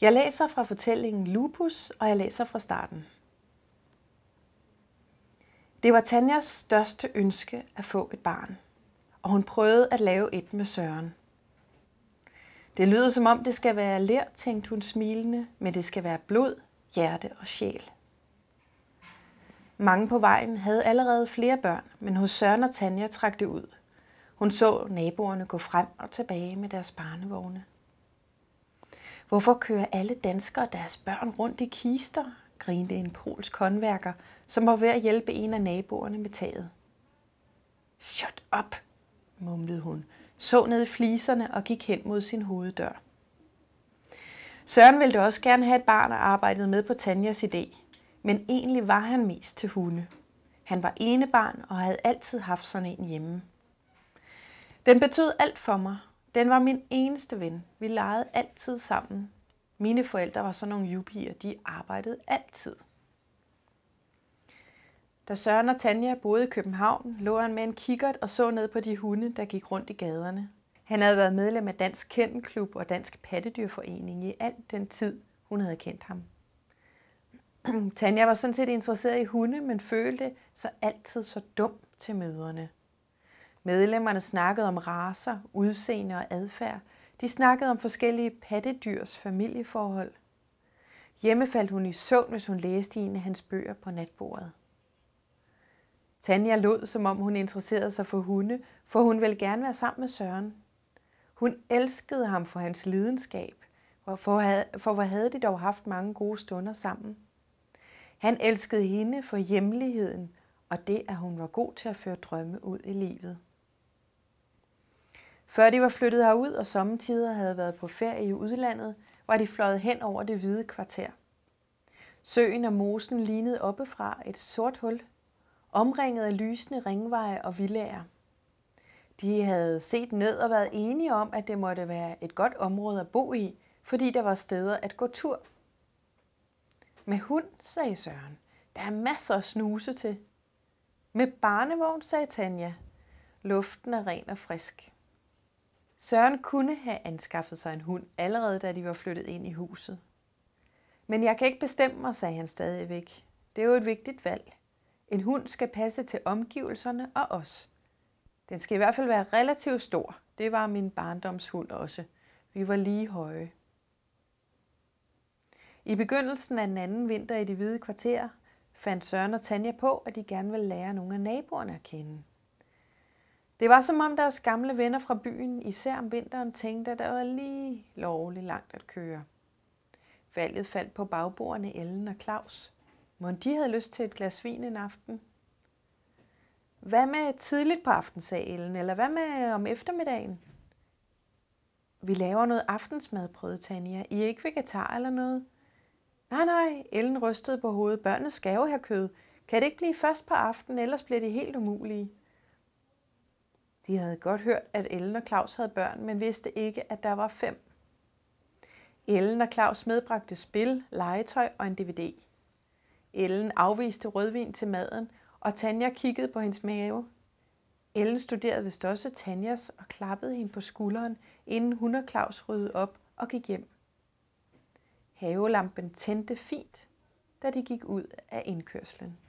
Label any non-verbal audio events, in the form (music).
Jeg læser fra fortællingen Lupus, og jeg læser fra starten. Det var Tanjas største ønske at få et barn, og hun prøvede at lave et med Søren. Det lyder som om det skal være lær, tænkte hun smilende, men det skal være blod, hjerte og sjæl. Mange på vejen havde allerede flere børn, men hos Søren og Tanja trak det ud. Hun så naboerne gå frem og tilbage med deres barnevogne. Hvorfor kører alle danskere deres børn rundt i kister, grinte en polsk håndværker, som var ved at hjælpe en af naboerne med taget. Shut up, mumlede hun, så ned i fliserne og gik hen mod sin hoveddør. Søren ville også gerne have et barn og arbejdede med på Tanjas idé, men egentlig var han mest til hunde. Han var enebarn og havde altid haft sådan en hjemme. Den betød alt for mig, den var min eneste ven. Vi legede altid sammen. Mine forældre var sådan nogle jubier. De arbejdede altid. Da Søren og Tanja boede i København, lå han med en kikkert og så ned på de hunde, der gik rundt i gaderne. Han havde været medlem af Dansk Kennelklub og Dansk Pattedyrforening i alt den tid, hun havde kendt ham. (clears throat) Tanja var sådan set interesseret i hunde, men følte sig altid så dum til møderne. Medlemmerne snakkede om raser, udseende og adfærd. De snakkede om forskellige pattedyrs familieforhold. Hjemme faldt hun i søvn, hvis hun læste en af hans bøger på natbordet. Tanja lod, som om hun interesserede sig for hunde, for hun ville gerne være sammen med Søren. Hun elskede ham for hans lidenskab, for hvor havde de dog haft mange gode stunder sammen. Han elskede hende for hjemligheden, og det, at hun var god til at føre drømme ud i livet. Før de var flyttet herud og sommetider havde været på ferie i udlandet, var de fløjet hen over det hvide kvarter. Søen og mosen lignede oppefra et sort hul, omringet af lysende ringveje og villager. De havde set ned og været enige om, at det måtte være et godt område at bo i, fordi der var steder at gå tur. Med hund, sagde Søren. Der er masser at snuse til. Med barnevogn, sagde Tanja. Luften er ren og frisk. Søren kunne have anskaffet sig en hund, allerede da de var flyttet ind i huset. Men jeg kan ikke bestemme mig, sagde han stadigvæk. Det er jo et vigtigt valg. En hund skal passe til omgivelserne og os. Den skal i hvert fald være relativt stor. Det var min barndomshund også. Vi var lige høje. I begyndelsen af den anden vinter i de hvide kvarterer fandt Søren og Tanja på, at de gerne ville lære nogle af naboerne at kende. Det var som om deres gamle venner fra byen, især om vinteren, tænkte, at der var lige lovligt langt at køre. Valget faldt på bagbordene Ellen og Claus. Må de havde lyst til et glas vin en aften? Hvad med tidligt på aftenen, sagde Ellen, eller hvad med om eftermiddagen? Vi laver noget aftensmad, prøvede Tanja. I er ikke vegetar eller noget? Nej, nej, Ellen rystede på hovedet. Børnene skal jo have kød. Kan det ikke blive først på aftenen, ellers bliver det helt umulige. De havde godt hørt, at Ellen og Claus havde børn, men vidste ikke, at der var fem. Ellen og Claus medbragte spil, legetøj og en DVD. Ellen afviste rødvin til maden, og Tanja kiggede på hendes mave. Ellen studerede vist også Tanjas og klappede hende på skulderen, inden hun og Claus ryddede op og gik hjem. Havelampen tændte fint, da de gik ud af indkørslen.